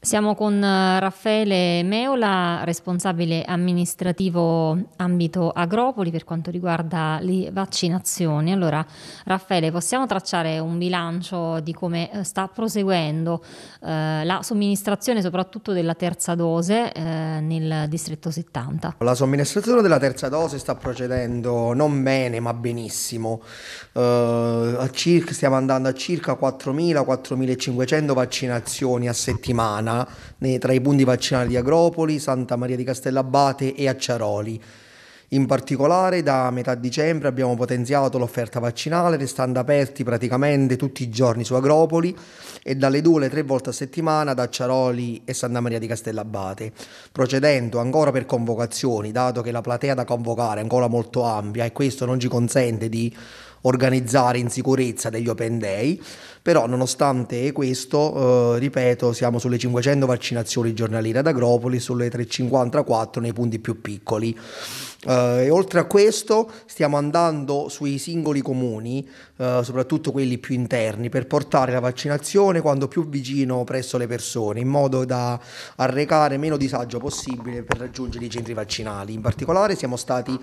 Siamo con eh, Raffaele Meola, responsabile amministrativo ambito Agropoli per quanto riguarda le vaccinazioni. Allora, Raffaele, possiamo tracciare un bilancio di come eh, sta proseguendo eh, la somministrazione soprattutto della terza dose eh, nel distretto 70? La somministrazione della terza dose sta procedendo non bene, ma benissimo. Eh, circa, stiamo andando a circa 4.000-4.500 vaccinazioni a settimana Romana, nei, tra i punti vaccinali di Agropoli, Santa Maria di Castellabate e Acciaroli. In particolare da metà dicembre abbiamo potenziato l'offerta vaccinale restando aperti praticamente tutti i giorni su Agropoli e dalle due alle tre volte a settimana da Ciaroli e Santa Maria di Castellabate, procedendo ancora per convocazioni dato che la platea da convocare è ancora molto ampia e questo non ci consente di organizzare in sicurezza degli open day, però nonostante questo, eh, ripeto, siamo sulle 500 vaccinazioni giornaliere ad Agropoli, sulle 354 nei punti più piccoli. Uh, e oltre a questo stiamo andando sui singoli comuni, uh, soprattutto quelli più interni, per portare la vaccinazione quando più vicino presso le persone, in modo da arrecare meno disagio possibile per raggiungere i centri vaccinali. In particolare siamo stati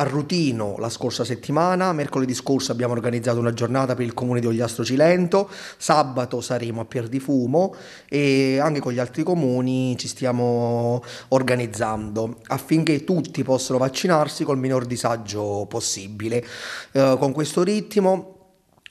a Rutino la scorsa settimana, mercoledì scorso abbiamo organizzato una giornata per il comune di Ogliastro Cilento, sabato saremo a Pierdifumo e anche con gli altri comuni ci stiamo organizzando affinché tutti possano vaccinarsi col minor disagio possibile. Eh, con questo ritmo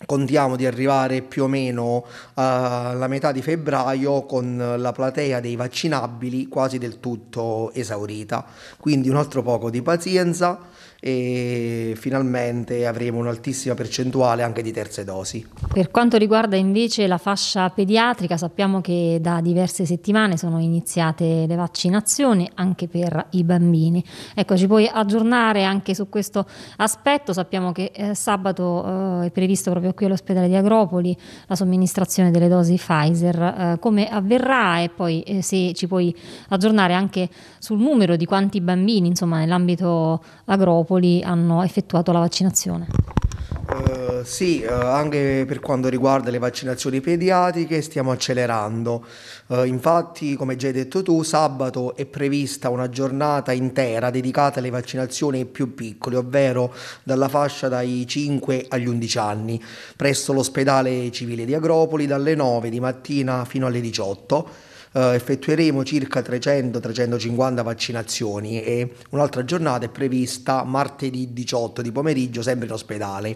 Contiamo di arrivare più o meno eh, alla metà di febbraio con la platea dei vaccinabili quasi del tutto esaurita. Quindi un altro poco di pazienza e finalmente avremo un'altissima percentuale anche di terze dosi. Per quanto riguarda invece la fascia pediatrica, sappiamo che da diverse settimane sono iniziate le vaccinazioni anche per i bambini. Ecco, ci puoi aggiornare anche su questo aspetto? Sappiamo che eh, sabato eh, è previsto proprio qui all'ospedale di Agropoli la somministrazione delle dosi Pfizer. Eh, come avverrà e poi eh, se ci puoi aggiornare anche sul numero di quanti bambini, insomma, nell'ambito Agropoli popoli hanno effettuato la vaccinazione. Uh, sì, uh, anche per quanto riguarda le vaccinazioni pediatriche stiamo accelerando. Uh, infatti, come già hai detto tu, sabato è prevista una giornata intera dedicata alle vaccinazioni più piccole, ovvero dalla fascia dai 5 agli 11 anni, presso l'ospedale civile di Agropoli dalle 9 di mattina fino alle 18 eh, effettueremo circa 300-350 vaccinazioni e un'altra giornata è prevista martedì 18 di pomeriggio sempre in ospedale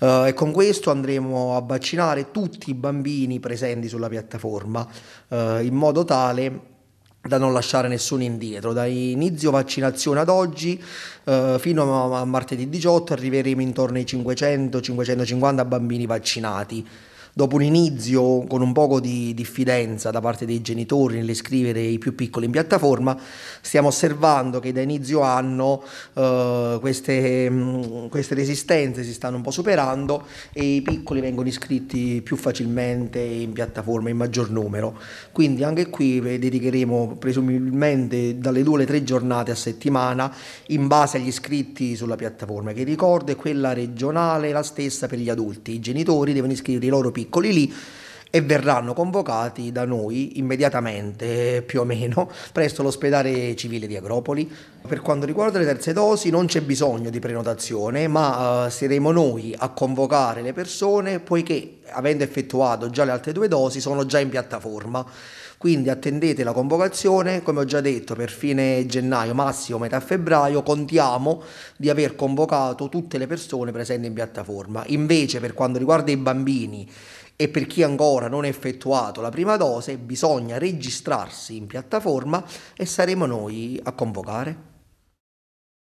eh, e con questo andremo a vaccinare tutti i bambini presenti sulla piattaforma eh, in modo tale da non lasciare nessuno indietro. Da inizio vaccinazione ad oggi eh, fino a, a martedì 18 arriveremo intorno ai 500-550 bambini vaccinati dopo un inizio con un poco di diffidenza da parte dei genitori nell'iscrivere i più piccoli in piattaforma, stiamo osservando che da inizio anno eh, queste, mh, mm, queste resistenze si stanno un po' superando e i piccoli vengono iscritti più facilmente in piattaforma in maggior numero. Quindi anche qui eh, dedicheremo presumibilmente dalle due alle tre giornate a settimana in base agli iscritti sulla piattaforma, che ricordo è quella regionale, la stessa per gli adulti. I genitori devono iscrivere i loro piccoli Colili e verranno convocati da noi immediatamente, più o meno, presso l'ospedale civile di Agropoli. Per quanto riguarda le terze dosi non c'è bisogno di prenotazione, ma eh, saremo noi a convocare le persone poiché avendo effettuato già le altre due dosi sono già in piattaforma. Quindi attendete la convocazione, come ho già detto, per fine gennaio, massimo metà febbraio contiamo di aver convocato tutte le persone presenti in piattaforma. Invece per quanto riguarda i bambini e per chi ancora non ha effettuato la prima dose bisogna registrarsi in piattaforma e saremo noi a convocare.